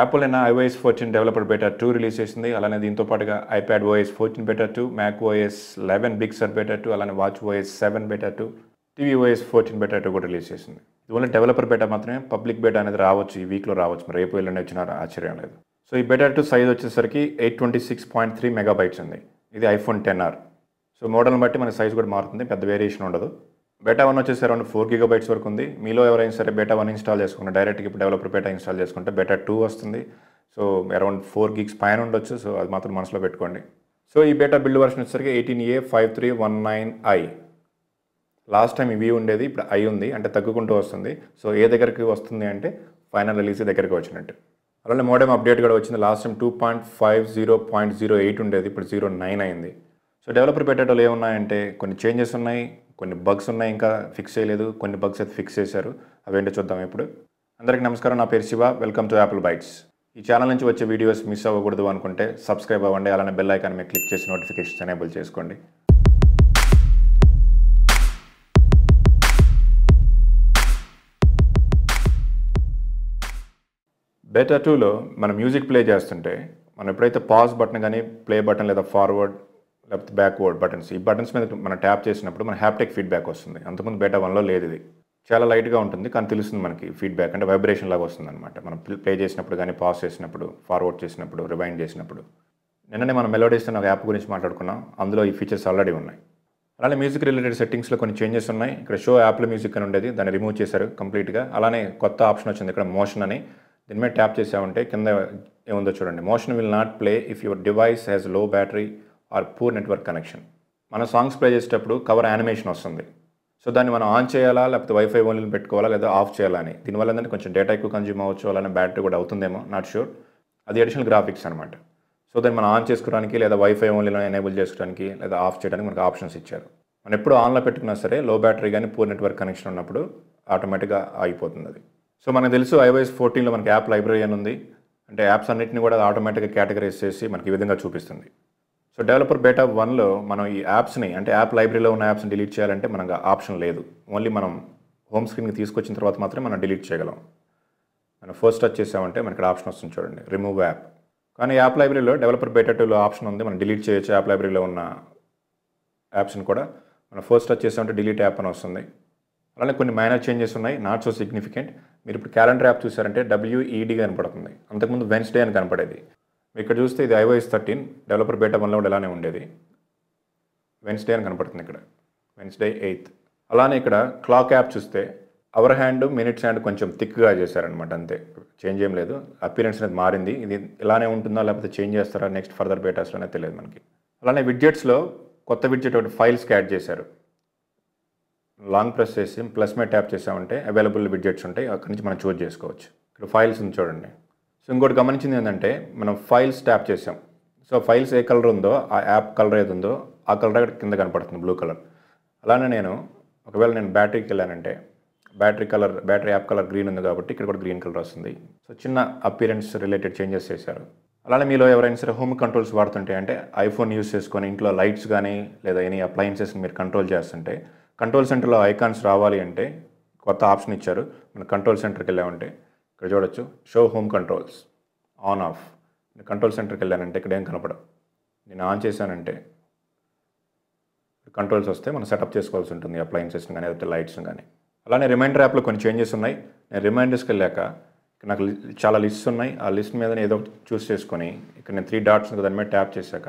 Apple అయినా iOS fourteen developer beta two release చేసింది అలానే దీంతో పాటుగా iPad OS fourteen beta two Mac OS eleven Big Sur beta two అలానే watch OS seven beta two TV OS fourteen beta two కూడా release చేసింది only developer beta మాత్రమే public beta అనేది రావచ్చు ఈ వీక్లో రావచ్చు మరి రేపు వెళ్ళండి వచ్చిన ఆశ్చర్యం లేదు సో ఈ బెటర్ టూ సైజ్ వచ్చేసరికి eight twenty six point three megabytes ఉంది ఇది ఐఫోన్ టెన్ ఆర్ సో మోడల్ని బట్టి మన సైజ్ కూడా మారుతుంది పెద్ద వేరియేషన్ ఉండదు బేటా వన్ వచ్చేసి అరౌండ్ ఫోర్ గిగా బైట్స్ వరకు ఉంది మీలో ఎవరైనా సరే బేటా వన్ ఇన్స్టాల్ చేసుకుంటే డైరెక్ట్గా ఇప్పుడు డెవలపర్ బేటా ఇన్స్టాల్ చేసుకుంటే బేటా టూ వస్తుంది సో అరౌండ్ ఫోర్ గిగ్స్ పైన ఉండొచ్చు సో అది మాత్రం మనసులో పెట్టుకోండి సో ఈ బేటా బిల్డ్ వర్షన్ వచ్చేసరికి eighteen A five three one nine I last time ఇవి ఉండేది ఇప్పుడు ఐ ఉంది అంటే తగ్గుకుంటూ వస్తుంది సో ఏ దగ్గరికి వస్తుంది అంటే ఫైనల్ రిలీజ్ దగ్గరికి వచ్చినట్టు అలానే మోడెం అప్డేట్ కూడా వచ్చింది last time two point five zero point zero eight ఉండేది ఇప్పుడు జీరో నైన్ అయింది సో డెవలపర్ పెట్టేటోళ్ళు ఏమున్నాయంటే కొన్ని చేంజెస్ ఉన్నాయి కొన్ని బగ్స్ ఉన్నాయి ఇంకా ఫిక్స్ చేయలేదు కొన్ని బగ్స్ అయితే ఫిక్స్ చేశారు అవేంటో చూద్దాం ఇప్పుడు అందరికీ నమస్కారం నా పేరు Shiva welcome to Apple Bytes ఈ ఛానల్ నుంచి వచ్చే వీడియోస్ మిస్ అవ్వకూడదు అనుకుంటే సబ్స్క్రైబ్ అవ్వండి అలానే బెల్ ఐకాన్ మీద క్లిక్ చేసి నోటిఫికేషన్స్ ఎనేబుల్ చేసుకోండి బెటర్ టూలో మనం మ్యూజిక్ ప్లే చేస్తుంటే మనం ఎప్పుడైతే పాజ్ బటన్ కానీ ప్లే బటన్ లేదా ఫార్వర్డ్ లేకపోతే బ్యాక్వర్డ్ బటన్స్ ఈ బటన్స్ మీద మనం ట్యాప్ చేసినప్పుడు మన హ్యాప్టెక్ ఫీడ్బ్యాక్ వస్తుంది అంతకుముందు బేటా వన్లో లేదు ఇది చాలా లైట్గా ఉంటుంది కానీ తెలుస్తుంది మనకి ఫీడ్బ్యాక్ అంటే వైబ్రేషన్ లాగా వస్తుంది అనమాట మనం ప్లే చేసినప్పుడు కానీ పాస్ చేసినప్పుడు ఫార్వర్డ్ చేసినప్పుడు రివైండ్ చేసినప్పుడు నిన్ననే మనం మెలోడీస్ అనే ఒక యాప్ గురించి మాట్లాడుకున్నాం అందులో ఈ ఫీచర్స్ ఆల్రెడీ ఉన్నాయి అలానే మ్యూజిక్ రిలేటెడ్ సెట్టింగ్స్లో కొన్ని చేంజెస్ ఉన్నాయి ఇక్కడ షో యాప్లో మ్యూజిక్ అని ఉండేది దాన్ని రిమూవ్ చేశారు కంప్లీట్గా అలానే కొత్త ఆప్షన్ వచ్చింది ఇక్కడ మోషన్ అని దీని మీద ట్యాప్ చేసామంటే కింద ఏముందో చూడండి motion will not play if your device has low battery or poor network connection మన సాంగ్స్ ప్లే చేసేటప్పుడు కవర్ యానిమేషన్ వస్తుంది సో దాన్ని మనం ఆన్ చేయాలా లేకపోతే వైఫై ఓన్లీ పెట్టుకోవాలా లేదా ఆఫ్ చేయాలా అని దీనివల్ల ఏంటంటే కొంచెం డేటా ఎక్కువ కన్జ్యూమ్ అవ్వచ్చు అలానే బ్యాటరీ కూడా అవుతుందేమో నాట్ షూర్ అది అడిషనల్ గ్రాఫిక్స్ అనమాట సో దాన్ని మనం ఆన్ చేసుకోవడానికి లేదా వైఫై ఓన్లీలో ఎనేబుల్ చేసుకోవడానికి లేదా ఆఫ్ చేయడానికి మనకు ఆప్షన్స్ ఇచ్చారు మనం ఎప్పుడు ఆన్లో పెట్టుకున్నా సరే లో బ్యాటరీ కానీ పూర్ నెట్వర్క్ కనెక్షన్ ఉన్నప్పుడు ఆటోమేటిక్గా ఆగిపోతుంది అది సో మనకు తెలుసు ఐవైఎస్ ఫోర్టీన్లో మనకి యాప్ లైబ్రరీ అని ఉంది అంటే యాప్స్ అన్నింటినీ కూడా ఆటోమేటిక్గా కేటగరైజ్ చేసి మనకి ఈ విధంగా చూపిస్తుంది సో డెవలపర్ బేటా వన్లో మనం ఈ యాప్స్ని అంటే యాప్ లైబ్రరీలో ఉన్న యాప్స్ని డిలీట్ చేయాలంటే మనకు ఆప్షన్ లేదు ఓన్లీ మనం హోమ్ స్క్రీన్కి తీసుకొచ్చిన తర్వాత మాత్రమే మనం డిలీట్ చేయగలం మనం ఫస్ట్ టచ్ చేసామంటే మనకి ఆప్షన్ వస్తుంది చూడండి రిమూవ్ యాప్ కానీ యాప్ లైబ్రరీలో డెవలపర్ బేటా టూలో ఆప్షన్ ఉంది మనం డిలీట్ చేయొచ్చు యాప్ లైబ్రరీలో ఉన్న యాప్స్ని కూడా మనం ఫస్ట్ టచ్ చేసామంటే డిలీట్ యాప్ అని వస్తుంది అలానే కొన్ని మైనర్ చేంజెస్ ఉన్నాయి నాట్ సో సిగ్నిఫికెంట్ మీరు ఇప్పుడు క్యాలెండర్ యాప్ చూసారంటే డబ్ల్యూఈడి e కనపడుతుంది అంతకుముందు వెన్స్డే అని కనపడేది ఇక్కడ చూస్తే ఇది ఐఓఎస్ థర్టీన్ డెవలపర్ బేటా వన్లో కూడా ఇలానే ఉండేది వెన్స్డే అని కనపడుతుంది ఇక్కడ వెన్స్డే ఎయిత్ అలానే ఇక్కడ క్లాక్ యాప్ చూస్తే అవర్ హ్యాండ్ మినిట్స్ హ్యాండ్ కొంచెం థిక్గా చేశారనమాట అంతే చేంజ్ ఏం లేదు అపీరెన్స్ అనేది మారింది ఇది ఇలానే ఉంటుందా లేకపోతే చేంజ్ చేస్తారా నెక్స్ట్ ఫర్దర్ అనేది తెలియదు మనకి అలానే విడ్జెట్స్లో కొత్త విడ్జెట్ ఒకటి ఫైల్స్కి యాడ్ చేశారు లాంగ్ ప్రెస్ చేసి ప్లస్ మీద ట్యాప్ చేసామంటే అవైలబుల్ విడ్జెట్స్ ఉంటాయి అక్కడి నుంచి మనం చూజ్ చేసుకోవచ్చు ఇక్కడ ఫైల్స్ చూడండి సో ఇంకోటి గమనించింది ఏంటంటే మనం ఫైల్స్ ట్యాప్ చేసాం సో ఫైల్స్ ఏ కలర్ ఉందో ఆ యాప్ కలర్ ఏది ఉందో ఆ కలర్ కింద కనపడుతుంది బ్లూ కలర్ అలానే నేను ఒకవేళ నేను బ్యాటరీకి వెళ్ళానంటే battery colour battery app colour green ఉంది కాబట్టి ఇక్కడ కూడా గ్రీన్ కలర్ వస్తుంది సో చిన్న అపీరెన్స్ రిలేటెడ్ చేంజెస్ చేశారు అలానే మీలో ఎవరైనా సరే హోమ్ కంట్రోల్స్ వాడుతుంటే అంటే ఐఫోన్ యూస్ చేసుకొని ఇంట్లో లైట్స్ కానీ లేదా ఎనీ అప్లయన్సెస్ మీరు కంట్రోల్ చేస్తుంటే కంట్రోల్ సెంటర్లో ఐకాన్స్ రావాలి అంటే కొత్త ఆప్షన్ ఇచ్చారు మన కంట్రోల్ సెంటర్కి వెళ్ళామంటే ఇక్కడ చూడొచ్చు show home controls on off నేను కంట్రోల్ సెంటర్కి వెళ్ళానంటే ఇక్కడ ఏం కనపడవు నేను ఆన్ చేశానంటే కంట్రోల్స్ వస్తే మనం సెటప్ చేసుకోవాల్సి ఉంటుంది అప్లయన్సెస్ని కానీ లేకపోతే లైట్స్ని కానీ అలానే రిమైండర్ యాప్లో కొన్ని చేంజెస్ ఉన్నాయి నేను రిమైండర్స్కి వెళ్ళాక నాకు చాలా లిస్ట్స్ ఉన్నాయి ఆ లిస్ట్ మీద ఏదో చూస్ చేసుకొని ఇక్కడ నేను త్రీ డాట్స్ దాని మీద ట్యాప్ చేశాక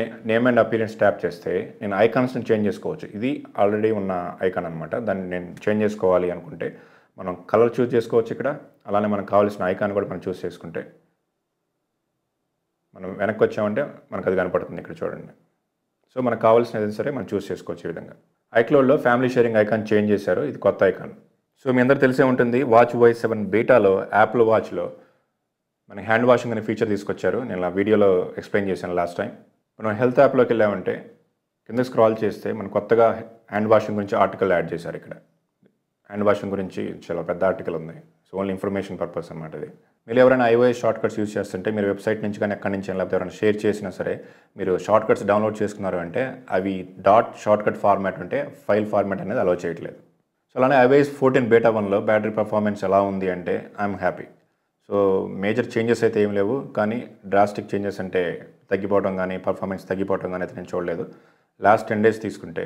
నేను నేమ్ అండ్ అపీరెన్స్ ట్యాప్ చేస్తే నేను ఐకాన్స్ని చేంజ్ చేసుకోవచ్చు ఇది ఆల్రెడీ ఉన్న ఐకాన్ అనమాట దాన్ని నేను చేంజ్ చేసుకోవాలి అనుకుంటే మనం కలర్ చూస్ చేసుకోవచ్చు ఇక్కడ అలానే మనకు కావాల్సిన ఐకాన్ కూడా మనం చూస్ చేసుకుంటే మనం వెనక్కి వచ్చామంటే మనకు అది కనపడుతుంది ఇక్కడ చూడండి సో మనకు కావాల్సిన ఏదైనా సరే మనం చూస్ చేసుకోవచ్చు ఈ విధంగా ఐక్లోడ్లో ఫ్యామిలీ షేరింగ్ ఐకాన్ చేంజ్ చేశారు ఇది కొత్త ఐకాన్ సో మీ అందరూ తెలిసే ఉంటుంది వాచ్ వైస్ సెవెన్ బీటాలో యాప్ల వాచ్లో మన హ్యాండ్ వాషింగ్ అనే ఫీచర్ తీసుకొచ్చారు నేను ఆ వీడియోలో ఎక్స్ప్లెయిన్ చేశాను లాస్ట్ టైం మనం హెల్త్ యాప్లోకి వెళ్ళామంటే కింద స్క్రాల్ చేస్తే మనం కొత్తగా హ్యాండ్ వాషింగ్ గురించి ఆర్టికల్ యాడ్ చేశారు ఇక్కడ హ్యాండ్ వాషింగ్ గురించి చాలా పెద్ద ఆర్టికల్ ఉంది సో ఓన్లీ ఇన్ఫర్మేషన్ పర్పస్ అనమాట ఇది మీరు ఎవరైనా ఐఓఎస్ షార్ట్ కట్స్ యూస్ చేస్తుంటే మీరు వెబ్సైట్ నుంచి కానీ ఎక్కడి నుంచి లేకపోతే ఎవరైనా షేర్ చేసినా సరే మీరు షార్ట్ కట్స్ డౌన్లోడ్ చేసుకున్నారు అంటే అవి డాట్ షార్ట్ కట్ ఫార్మాట్ ఉంటే ఫైల్ ఫార్మాట్ అనేది అలో చేయట్లేదు సో అలానే ఐఓఎస్ ఫోర్టీన్ బేటా వన్లో బ్యాటరీ పర్ఫార్మెన్స్ ఎలా ఉంది అంటే I'm happy so major changes అయితే ఏం లేవు కానీ డ్రాస్టిక్ చేంజెస్ అంటే తగ్గిపోవడం కానీ పర్ఫార్మెన్స్ తగ్గిపోవడం కానీ అయితే నేను చూడలేదు లాస్ట్ టెన్ డేస్ తీసుకుంటే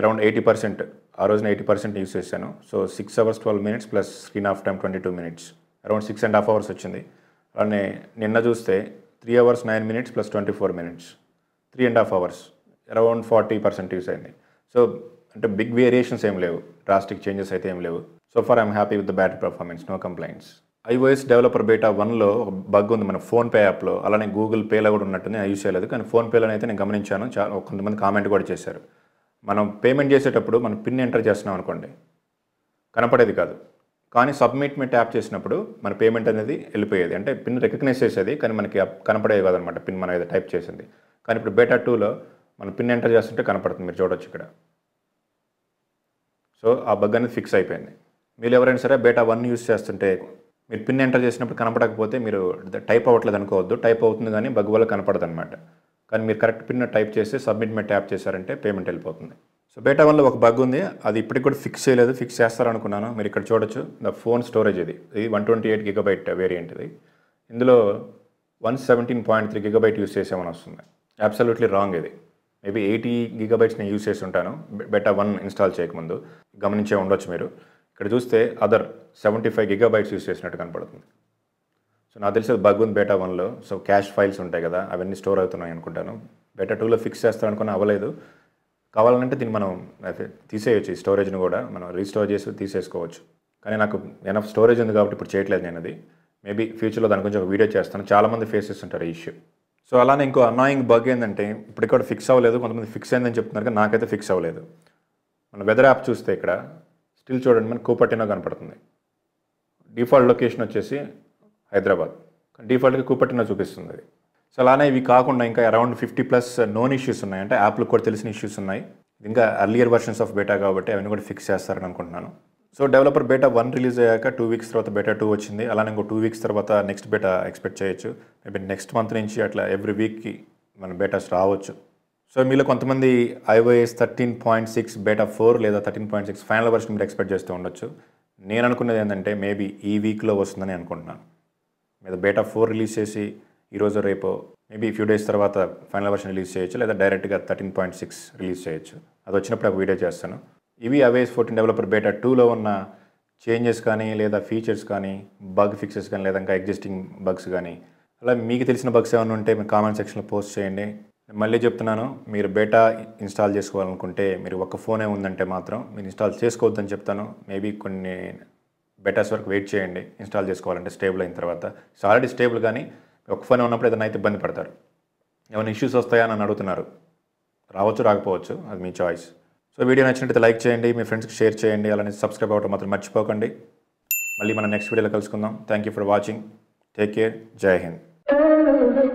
అరౌండ్ ఎయిటీ పర్సెంట్ ఆ రోజున ఎయిటీ పర్సెంట్ యూస్ చేశాను so six hours twelve minutes plus screen off time twenty two minutes around six and half hours వచ్చింది అలానే నిన్న చూస్తే three hours nine minutes plus twenty four minutes three and half hours around forty percent use అయింది so అంటే big variations ఏం లేవు drastic changes అయితే ఏం లేవు so far I'm happy with the battery performance no complaints iOS developer beta వన్లో ఒక bug ఉంది మన ఫోన్పే యాప్లో అలానే గూగుల్ పేలో కూడా ఉన్నట్టుంది నేను యూస్ చేయలేదు కానీ ఫోన్పేలో అయితే నేను గమనించాను చాలా కొంతమంది కామెంట్ కూడా చేశారు మనం పేమెంట్ చేసేటప్పుడు మనం పిన్ ఎంటర్ చేస్తున్నాం అనుకోండి కనపడేది కాదు కానీ సబ్మిట్ మీ ట్యాప్ చేసినప్పుడు మన పేమెంట్ అనేది వెళ్ళిపోయేది అంటే పిన్ రికగ్నైజ్ చేసేది కానీ మనకి కనపడేది కాదనమాట పిన్ మనం ఏదో టైప్ చేసింది కానీ ఇప్పుడు బేటా టూలో మనం పిన్ ఎంటర్ చేస్తుంటే కనపడుతుంది మీరు చూడొచ్చు ఇక్కడ సో ఆ బగ్ అనేది ఫిక్స్ అయిపోయింది మీరు ఎవరైనా సరే బేటా వన్ యూస్ చేస్తుంటే మీరు పిన్ ఎంటర్ చేసినప్పుడు కనపడకపోతే మీరు టైప్ అవ్వట్లేదు అనుకోవద్దు టైప్ అవుతుంది కానీ బగ్ వల్ల కనపడదు అనమాట కానీ మీరు కరెక్ట్ పిన్ టైప్ చేసి సబ్మిట్ మీద ట్యాప్ చేశారంటే పేమెంట్ వెళ్ళిపోతుంది సో బేటా వన్లో ఒక బగ్ ఉంది అది ఇప్పటికి కూడా ఫిక్స్ చేయలేదు ఫిక్స్ చేస్తారనుకున్నాను మీరు ఇక్కడ చూడొచ్చు ద ఫోన్ స్టోరేజ్ ఇది ఇది one twenty eight gigabyte variant ఇది ఇందులో one seventeen point three gigabyte use చేసామని వస్తుంది అబ్సల్యూట్లీ రాంగ్ ఇది మేబీ ఎయిటీ గిగబైట్స్ నేను యూస్ చేసి ఉంటాను బెటా వన్ ఇన్స్టాల్ చేయకముందు గమనించే ఉండొచ్చు మీరు ఇక్కడ చూస్తే other seventy five gigabytes use చేసినట్టు కనపడుతుంది సో నాకు తెలిసి ఉంది బేటా వన్లో సో క్యాష్ ఫైల్స్ ఉంటాయి కదా అవన్నీ స్టోర్ అవుతున్నాయి అనుకుంటాను బేటా టూలో ఫిక్స్ చేస్తారనుకుని అవ్వలేదు కావాలంటే దీన్ని మనం తీసేయచ్చు ఈ స్టోరేజ్ని కూడా మనం రీస్టోర్ చేసి తీసేసుకోవచ్చు కానీ నాకు ఎనఫ్ స్టోరేజ్ ఉంది కాబట్టి ఇప్పుడు చేయట్లేదు నేను అది మేబీ ఫ్యూచర్లో దాని గురించి ఒక వీడియో చేస్తాను చాలామంది ఫేస్ చేస్తుంటారు ఈ ఇష్యూ సో అలానే ఇంకో అనాయింగ్ బగ్ ఏంటంటే ఇప్పుడు కూడా ఫిక్స్ అవ్వలేదు కొంతమంది ఫిక్స్ అయిందని చెప్తున్నారు కానీ నాకైతే ఫిక్స్ అవ్వలేదు మన వెదర్ యాప్ చూస్తే ఇక్కడ స్టిల్ చూడండి మనకి కూపట్టినో కనపడుతుంది డిఫాల్ట్ లొకేషన్ వచ్చేసి హైదరాబాద్ డిఫాల్ట్గా కూపెట్టిన చూపిస్తుంది అది సో అలానే ఇవి కాకుండా ఇంకా around fifty plus known issues ఉన్నాయి అంటే యాప్లకు కూడా తెలిసిన ఇష్యూస్ ఉన్నాయి ఇంకా అర్లియర్ వర్షన్స్ ఆఫ్ బేటా కాబట్టి అవన్నీ కూడా ఫిక్స్ చేస్తారని అనుకుంటున్నాను so developer beta one release అయ్యాక టూ వీక్స్ తర్వాత బేటా టూ వచ్చింది అలానే ఇంకో టూ వీక్స్ తర్వాత నెక్స్ట్ బేటా ఎక్స్పెక్ట్ చేయొచ్చు మేబీ నెక్స్ట్ మంత్ నుంచి అట్లా ఎవ్రీ వీక్కి మన బేటాస్ రావచ్చు సో మీలో కొంతమంది iOS thirteen point six beta four లేదా thirteen point six final version మీరు ఎక్స్పెక్ట్ చేస్తూ ఉండొచ్చు నేను అనుకున్నది ఏంటంటే మేబీ ఈ వీక్లో వస్తుందని అనుకుంటున్నాను మీద బేటా ఫోర్ రిలీజ్ చేసి ఈరోజు రేపు మేబీ ఫ్యూ డేస్ తర్వాత ఫైనల్ వర్షన్ రిలీజ్ చేయొచ్చు లేదా డైరెక్ట్గా థర్టీన్ పాయింట్ సిక్స్ రిలీజ్ చేయొచ్చు అది వచ్చినప్పుడు ఒక వీడియో చేస్తాను ఇవి అవేస్ ఫోర్టీన్ డెవలపర్ బేటా టూలో ఉన్న చేంజెస్ కానీ లేదా ఫీచర్స్ కానీ బగ్ ఫిక్సెస్ కానీ లేదా ఇంకా ఎగ్జిస్టింగ్ బగ్స్ కానీ అలా మీకు తెలిసిన బగ్స్ ఏమైనా ఉంటే మీరు కామెంట్ సెక్షన్లో పోస్ట్ చేయండి మళ్ళీ చెప్తున్నాను మీరు బేటా ఇన్స్టాల్ చేసుకోవాలనుకుంటే మీరు ఒక ఫోనే ఉందంటే మాత్రం మీరు ఇన్స్టాల్ చేసుకోవద్దని చెప్తాను మేబీ కొన్ని బెటాస్ వరకు వెయిట్ చేయండి ఇన్స్టాల్ చేసుకోవాలంటే స్టేబుల్ అయిన తర్వాత సో ఆల్రెడీ స్టేబుల్ కానీ ఒక ఫోన్ ఉన్నప్పుడు ఏదైనా అయితే ఇబ్బంది పడతారు ఏమైనా ఇష్యూస్ వస్తాయా అని అడుగుతున్నారు రావచ్చు రాకపోవచ్చు అది మీ చాయిస్ సో వీడియో నచ్చినట్టు లైక్ చేయండి మీ ఫ్రెండ్స్కి షేర్ చేయండి అలానే సబ్స్క్రైబ్ అవ్వడం మాత్రం మర్చిపోకండి మళ్ళీ మనం నెక్స్ట్ వీడియోలో కలుసుకుందాం thank you for watching take care జై హింద్